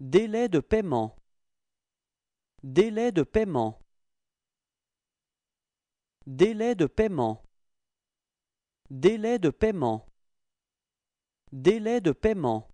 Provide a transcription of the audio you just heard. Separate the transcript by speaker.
Speaker 1: Délai de paiement. Délai de paiement. Délai de paiement. Délai de paiement. Délai de paiement.